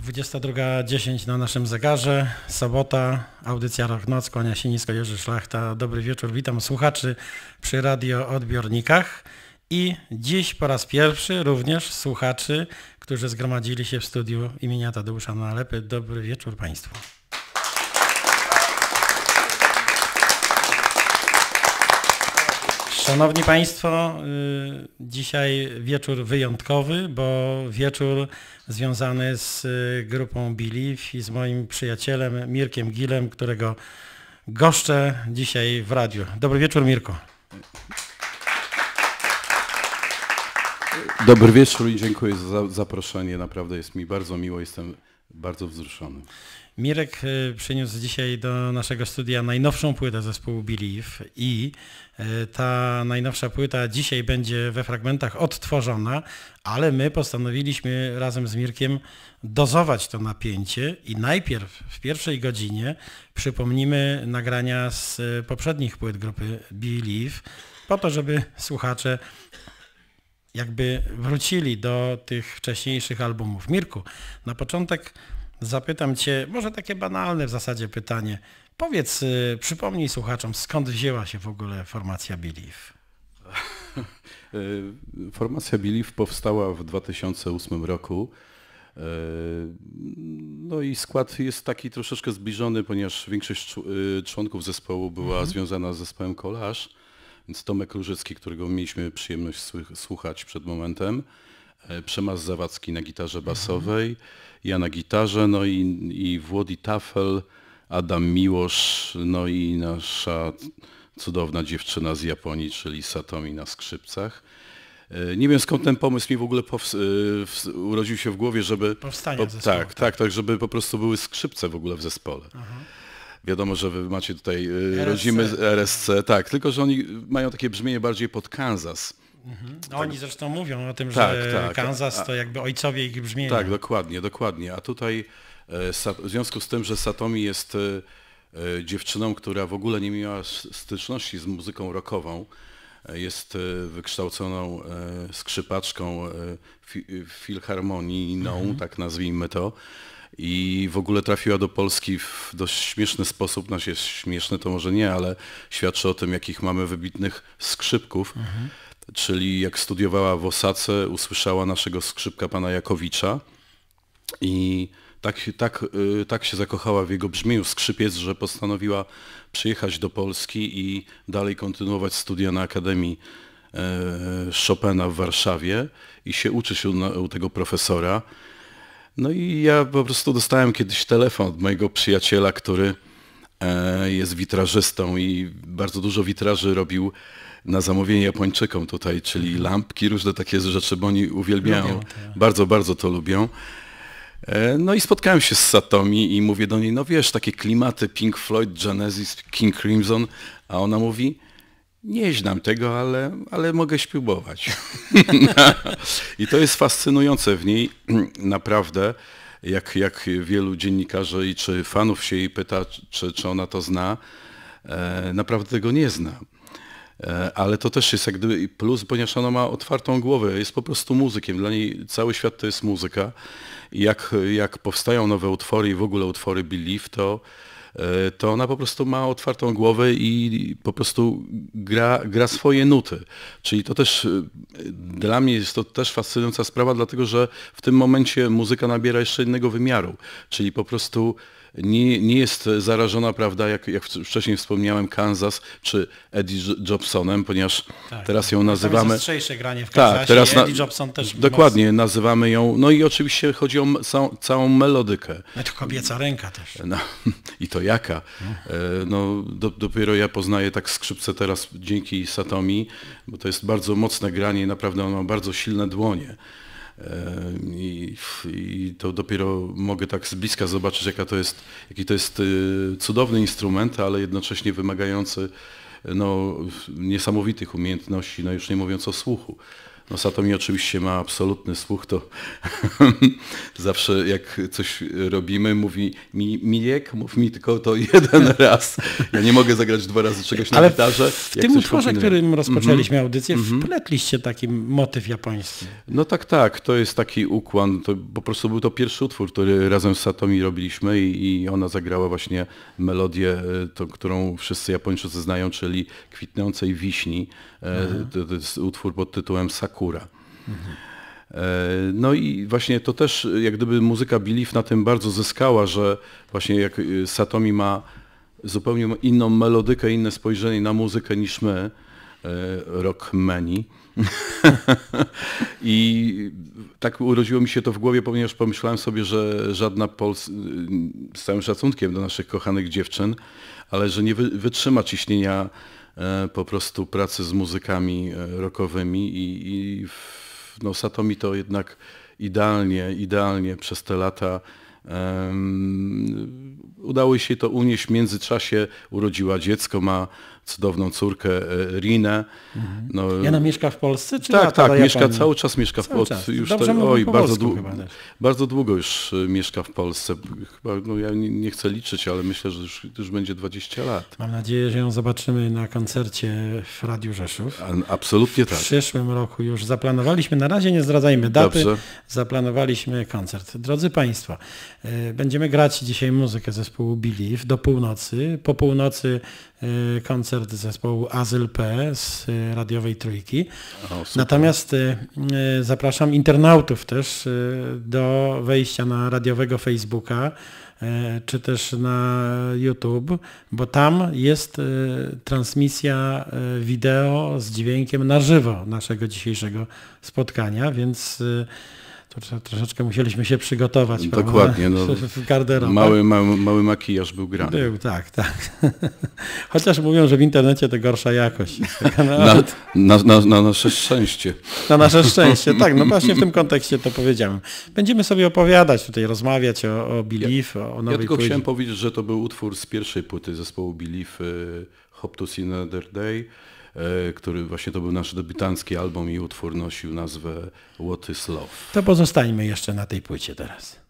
22.10 na naszym zegarze, sobota, audycja Rochnoc, kłania się nisko Jerzy Szlachta. Dobry wieczór, witam słuchaczy przy radio odbiornikach i dziś po raz pierwszy również słuchaczy, którzy zgromadzili się w studiu imienia Tadeusza Nalepy. Dobry wieczór Państwu. Szanowni Państwo, y, dzisiaj wieczór wyjątkowy, bo wieczór związany z y, grupą Belief i z moim przyjacielem Mirkiem Gilem, którego goszczę dzisiaj w radiu. Dobry wieczór Mirko. Dobry wieczór i dziękuję za zaproszenie. Naprawdę jest mi bardzo miło. Jestem bardzo wzruszony. Mirek e, przyniósł dzisiaj do naszego studia najnowszą płytę zespołu Believe i e, ta najnowsza płyta dzisiaj będzie we fragmentach odtworzona, ale my postanowiliśmy razem z Mirkiem dozować to napięcie i najpierw w pierwszej godzinie przypomnimy nagrania z poprzednich płyt grupy Believe po to, żeby słuchacze jakby wrócili do tych wcześniejszych albumów. Mirku, na początek zapytam Cię, może takie banalne w zasadzie pytanie. Powiedz, y, przypomnij słuchaczom, skąd wzięła się w ogóle formacja Believe? Y, formacja Believe powstała w 2008 roku. Y, no i skład jest taki troszeczkę zbliżony, ponieważ większość członków zespołu była mhm. związana z zespołem Collage. Więc Tomek Różycki, którego mieliśmy przyjemność słuchać przed momentem, e, Przemas Zawadzki na gitarze basowej, ja na gitarze, no i, i Włodi Tafel, Adam Miłosz, no i nasza cudowna dziewczyna z Japonii, czyli Satomi na skrzypcach. E, nie wiem skąd ten pomysł mi w ogóle e, urodził się w głowie, żeby... Powstanie po, zespołu, tak, tak, tak, tak, żeby po prostu były skrzypce w ogóle w zespole. Wiadomo, że wy macie tutaj y, RSC. rodzimy z RSC, tak, tylko że oni mają takie brzmienie bardziej pod Kansas. Mhm. No, Oni zresztą mówią o tym, tak, że tak. tak. Kansas to jakby ojcowie ich brzmienia. Tak, dokładnie, dokładnie. A tutaj e, w związku z tym, że Satomi jest e, e, dziewczyną, która w ogóle nie miała styczności z muzyką rockową, jest wykształconą skrzypaczką filharmonijną, mhm. tak nazwijmy to, i w ogóle trafiła do Polski w dość śmieszny sposób. Znaczy jest śmieszny to może nie, ale świadczy o tym, jakich mamy wybitnych skrzypków. Mhm. Czyli jak studiowała w Osace, usłyszała naszego skrzypka pana Jakowicza i tak, tak, y, tak się zakochała w jego brzmieniu skrzypiec, że postanowiła przyjechać do Polski i dalej kontynuować studia na Akademii e, Chopina w Warszawie i się uczy się u, u tego profesora. No i ja po prostu dostałem kiedyś telefon od mojego przyjaciela, który e, jest witrażystą i bardzo dużo witraży robił na zamówienie Japończykom tutaj, czyli mhm. lampki, różne takie rzeczy, bo oni uwielbiają, bardzo, bardzo to lubią. E, no i spotkałem się z Satomi i mówię do niej, no wiesz, takie klimaty Pink Floyd, Genesis, King Crimson, a ona mówi, nie znam tego, ale, ale mogę śpróbować. I to jest fascynujące w niej, naprawdę, jak, jak wielu dziennikarzy i czy fanów się jej pyta, czy, czy ona to zna, e, naprawdę tego nie zna. E, ale to też jest jak gdyby plus, ponieważ ona ma otwartą głowę, jest po prostu muzykiem. Dla niej cały świat to jest muzyka. I jak, jak powstają nowe utwory i w ogóle utwory Believe, to E, to ona po prostu ma otwartą głowę i po prostu gra, gra swoje nuty. Czyli to też e, dla mnie jest to też fascynująca sprawa, dlatego że w tym momencie muzyka nabiera jeszcze innego wymiaru. Czyli po prostu nie, nie jest zarażona, prawda, jak, jak wcześniej wspomniałem, Kansas czy Eddie Jobsonem, ponieważ tak, teraz ją nazywamy... To granie w tak, teraz na... Eddie Jobson też Dokładnie, mocno. nazywamy ją, no i oczywiście chodzi o całą, całą melodykę. No to kobieca ręka też. No, I to jaka. E, no, do, dopiero ja poznaję tak skrzypce teraz dzięki Satomi, bo to jest bardzo mocne granie i naprawdę ona ma bardzo silne dłonie. I, I, to dopiero mogę tak z bliska zobaczyć, jaka to jest, jaki to jest e, cudowny instrument, ale jednocześnie wymagający no, niesamowitych umiejętności, no już nie mówiąc o słuchu. No Satomi oczywiście ma absolutny słuch, to zawsze jak coś robimy, mówi mi Miljek, mów mi tylko to jeden raz. Ja nie mogę zagrać dwa razy czegoś na Ale gitarze. w tym utworze, którym mhm. rozpoczęliśmy mm -hmm. audycję, mm -hmm. wpletliście taki motyw japoński. No tak, tak, to jest taki ukłon. To po prostu był to pierwszy utwór, który razem z Satomi robiliśmy i, i ona zagrała właśnie melodię, e, to, którą wszyscy Japończycy znają, czyli kwitnącej wiśni. Mm -hmm. To, to jest utwór pod tytułem Sakura Sakura. E, no i właśnie to też jak gdyby muzyka Belief na tym bardzo zyskała, że właśnie jak e, Satomi ma zupełnie inną melodykę, inne spojrzenie na muzykę niż my, e, rockmeni. I tak urodziło mi się to w głowie, ponieważ pomyślałem sobie, że żadna Polska, z całym szacunkiem do naszych kochanych dziewczyn, ale że nie wytrzyma ciśnienia E, po prostu pracy z muzykami e, rockowymi i, i no, Satomi to jednak idealnie, idealnie przez te lata um, udało jej się to unieść. W międzyczasie urodziła dziecko, ma cudowną córkę e, Rinę. Mhm. No, Jana mieszka w Polsce? Czy tak, tak, mieszka, Japonii? cały czas mieszka cały w Polsce. Już te, oj, bardzo, dłu bardzo długo już e, mieszka w Polsce. Chyba, no, ja nie, nie, chcę liczyć, ale myślę, że już, już, będzie 20 lat. Mam nadzieję, że ją zobaczymy na koncercie w Radiu Rzeszów. A, absolutnie tak. W przyszłym roku już zaplanowaliśmy, na razie nie zdradzajmy daty, Dobrze. zaplanowaliśmy koncert. Drodzy Państwo, e, będziemy grać dzisiaj muzykę zespołu Believe do północy. Po północy koncert koncert zespołu Azyl P z y, radiowej trójki. O, Natomiast y, y, zapraszam internautów też do wejścia na radiowego Facebooka czy też na YouTube, bo tam jest transmisja wideo z dźwiękiem na żywo naszego dzisiejszego spotkania, więc to troszeczkę musieliśmy się przygotować. Dokładnie. No, w garderobie. Mały, mały, mały makijaż był grany. Był, tak, tak. Chociaż mówią, że w internecie to gorsza jakość. na, na, na, na, nasze szczęście. Na nasze szczęście, tak. No właśnie w tym kontekście to powiedziałem. Będziemy sobie opowiadać tutaj, rozmawiać o, o Belief, ja, o nowej Ja tylko płycie. chciałem powiedzieć, że to był utwór z pierwszej płyty zespołu Belief, Hop to See Another Day. E, który właśnie to był nasz debiutancki album i utwór nosił nazwę What is Love. To pozostańmy jeszcze na tej płycie teraz.